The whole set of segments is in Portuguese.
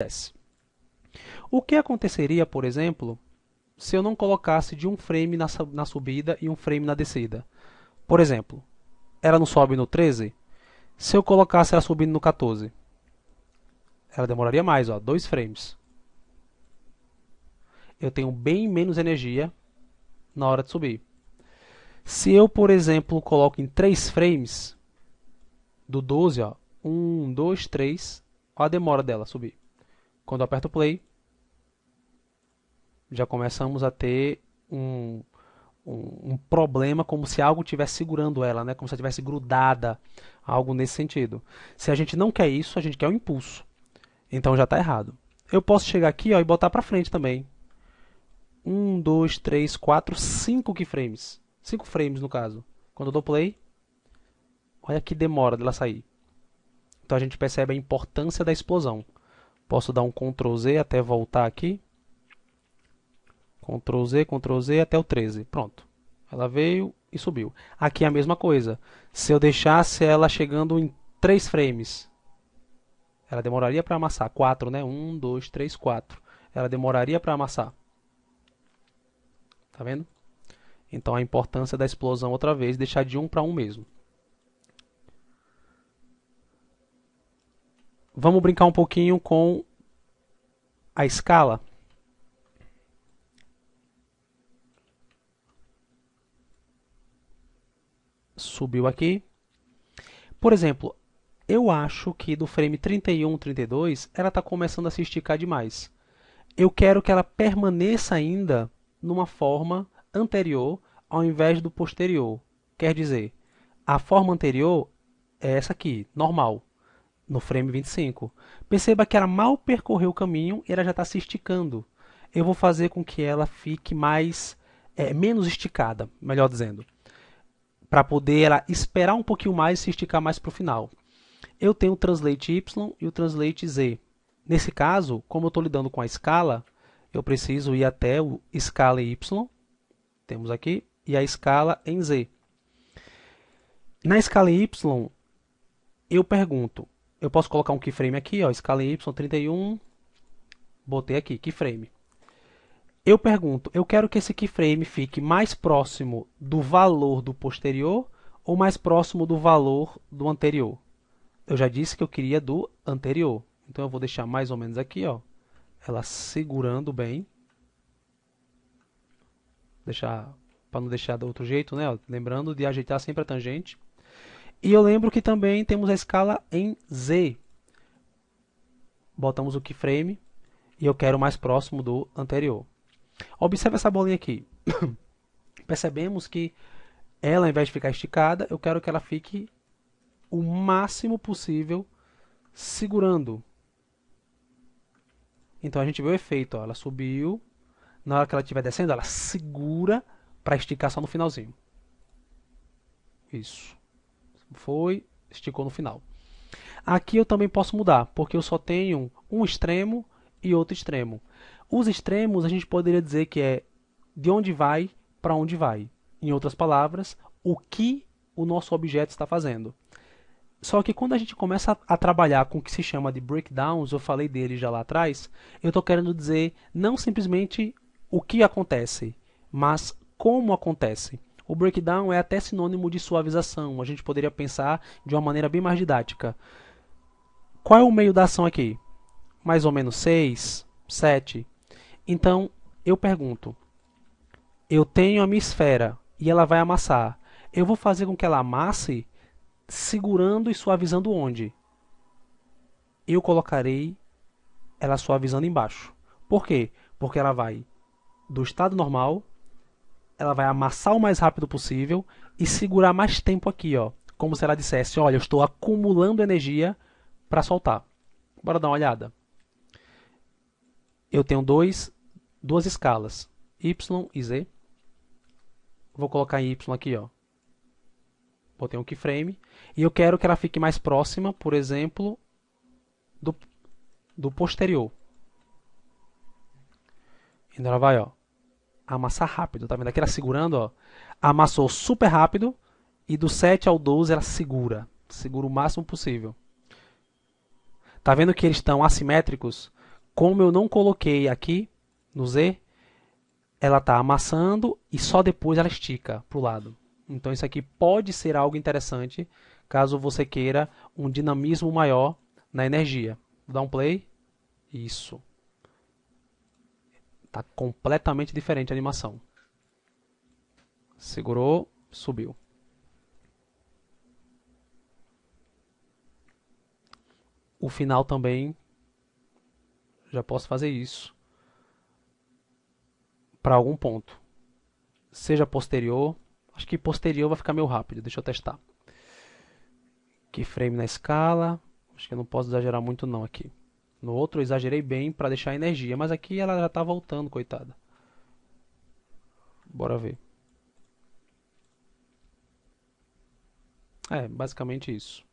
acontece. O que aconteceria, por exemplo, se eu não colocasse de um frame na, na subida e um frame na descida? Por exemplo, ela não sobe no 13? Se eu colocasse ela subindo no 14, ela demoraria mais, ó, dois frames. Eu tenho bem menos energia na hora de subir. Se eu, por exemplo, coloco em 3 frames do 12, 1, 2, 3, olha a demora dela subir. Quando eu aperto play, já começamos a ter um, um, um problema como se algo estivesse segurando ela, né? como se ela estivesse grudada, algo nesse sentido. Se a gente não quer isso, a gente quer o um impulso. Então já está errado. Eu posso chegar aqui ó, e botar para frente também. 1, 2, 3, 4, 5 keyframes. 5 frames no caso. Quando eu dou play, olha que demora dela sair. Então a gente percebe a importância da explosão. Posso dar um Ctrl Z até voltar aqui. Ctrl Z, Ctrl Z até o 13. Pronto. Ela veio e subiu. Aqui é a mesma coisa. Se eu deixasse ela chegando em 3 frames, ela demoraria para amassar. 4, né? 1, 2, 3, 4. Ela demoraria para amassar. Tá vendo? Então a importância da explosão outra vez, deixar de 1 para 1 mesmo. vamos brincar um pouquinho com a escala. Subiu aqui. Por exemplo, eu acho que do frame 31, 32, ela está começando a se esticar demais. Eu quero que ela permaneça ainda numa forma anterior ao invés do posterior. Quer dizer, a forma anterior é essa aqui, normal no frame 25. Perceba que ela mal percorreu o caminho e ela já está se esticando. Eu vou fazer com que ela fique mais é, menos esticada, melhor dizendo, para poder ela esperar um pouquinho mais e se esticar mais para o final. Eu tenho o translate y e o translate z. Nesse caso, como eu estou lidando com a escala, eu preciso ir até o escala y, temos aqui, e a escala em z. Na escala y, eu pergunto, eu posso colocar um keyframe aqui, ó, escala em Y31, botei aqui, keyframe. Eu pergunto, eu quero que esse keyframe fique mais próximo do valor do posterior ou mais próximo do valor do anterior? Eu já disse que eu queria do anterior, então eu vou deixar mais ou menos aqui, ó, ela segurando bem. Deixar para não deixar do outro jeito, né? Ó, lembrando de ajeitar sempre a tangente. E eu lembro que também temos a escala em Z. Botamos o keyframe e eu quero mais próximo do anterior. Observe essa bolinha aqui. Percebemos que ela, ao invés de ficar esticada, eu quero que ela fique o máximo possível segurando. Então a gente vê o efeito. Ó, ela subiu. Na hora que ela estiver descendo, ela segura para esticar só no finalzinho. Isso. Foi, esticou no final. Aqui eu também posso mudar, porque eu só tenho um extremo e outro extremo. Os extremos a gente poderia dizer que é de onde vai para onde vai. Em outras palavras, o que o nosso objeto está fazendo. Só que quando a gente começa a, trabalhar com o que se chama de breakdowns, eu falei dele já lá atrás, eu estou querendo dizer não simplesmente o que acontece, mas como acontece. O breakdown é até sinônimo de suavização, a gente poderia pensar de uma maneira bem mais didática. Qual é o meio da ação aqui? Mais ou menos 6, 7. Então, eu pergunto: eu tenho a minha esfera e ela vai amassar. Eu vou fazer com que ela amasse segurando e suavizando onde? Eu colocarei ela suavizando embaixo. Por quê? Porque ela vai do estado normal ela vai amassar o mais rápido possível e segurar mais tempo aqui, ó. Como se ela dissesse, olha, eu estou acumulando energia para soltar. Bora dar uma olhada. Eu tenho dois, duas escalas, Y e Z. Vou colocar em Y aqui, ó. Botei um keyframe. E eu quero que ela fique mais próxima, por exemplo, do, do posterior. Então ela vai, ó amassar rápido, tá vendo? Aqui ela segurando, ó. Amassou super rápido e do 7 ao 12 ela segura, segura o máximo possível. Tá vendo que eles estão assimétricos? Como eu não coloquei aqui no Z, ela tá amassando e só depois ela estica pro lado. Então isso aqui pode ser algo interessante caso você queira um dinamismo maior na energia. Vou dar um play. Isso. Tá completamente diferente a animação. Segurou, subiu. O final também já posso fazer isso para algum ponto. Seja posterior, acho que posterior vai ficar meio rápido, deixa eu testar. Keyframe na escala, acho que eu não posso exagerar muito não aqui. No outro eu exagerei bem para deixar energia, mas aqui ela já tá voltando, coitada. Bora ver. É, basicamente isso.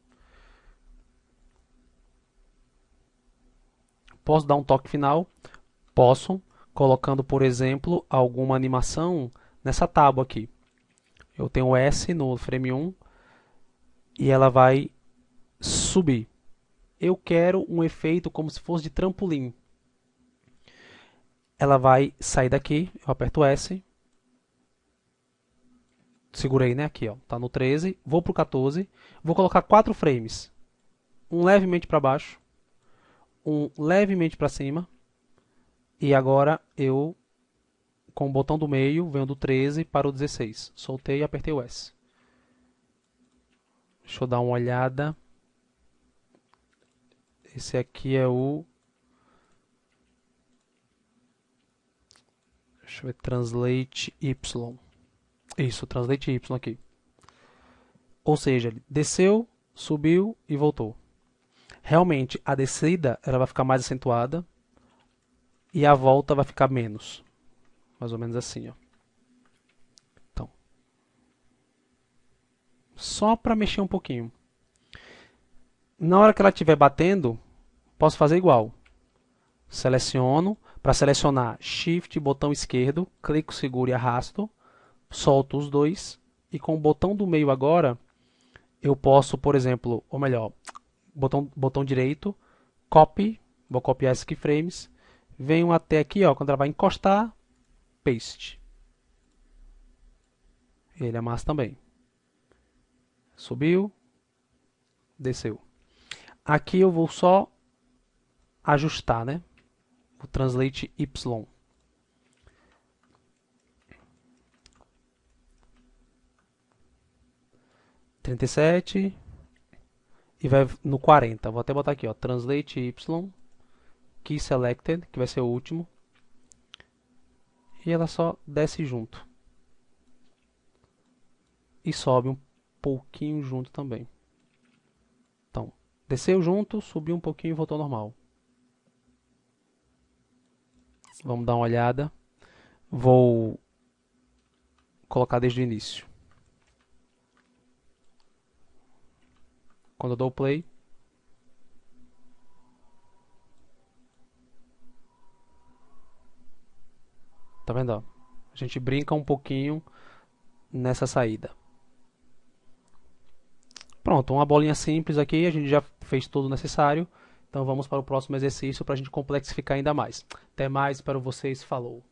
Posso dar um toque final? Posso, colocando, por exemplo, alguma animação nessa tábua aqui. Eu tenho S no frame 1 e ela vai subir eu quero um efeito como se fosse de trampolim. Ela vai sair daqui, eu aperto S. Segurei, né? Aqui, ó. Tá no 13. Vou pro 14. Vou colocar 4 frames. Um levemente para baixo. Um levemente para cima. E agora eu, com o botão do meio, venho do 13 para o 16. Soltei e apertei o S. Deixa eu dar uma olhada. Esse aqui é o... Deixa eu ver, translate Y. Isso, translate Y aqui. Ou seja, ele desceu, subiu e voltou. Realmente, a descida ela vai ficar mais acentuada e a volta vai ficar menos. Mais ou menos assim, ó. Então. Só para mexer um pouquinho. Na hora que ela estiver batendo, posso fazer igual. Seleciono, para selecionar Shift, botão esquerdo, clico, seguro e arrasto, solto os dois, e com o botão do meio agora, eu posso, por exemplo, ou melhor, botão, botão direito, copy, vou copiar esses keyframes, venho até aqui, ó, quando ela vai encostar, paste. Ele amassa é também. Subiu, desceu. Aqui eu vou só ajustar, né? O translate Y. Trinta e sete e vai no 40. Vou até botar aqui, ó, translate y key selected, que vai ser o último. E ela só desce junto. E sobe um pouquinho junto também. Então, desceu junto, subiu um pouquinho e voltou ao normal. Vamos dar uma olhada. Vou colocar desde o início. Quando eu dou o play, Tá vendo? Ó? A gente brinca um pouquinho nessa saída. Pronto, uma bolinha simples aqui, a gente já fez tudo necessário. Então vamos para o próximo exercício para a gente complexificar ainda mais. Até mais, espero vocês. Falou!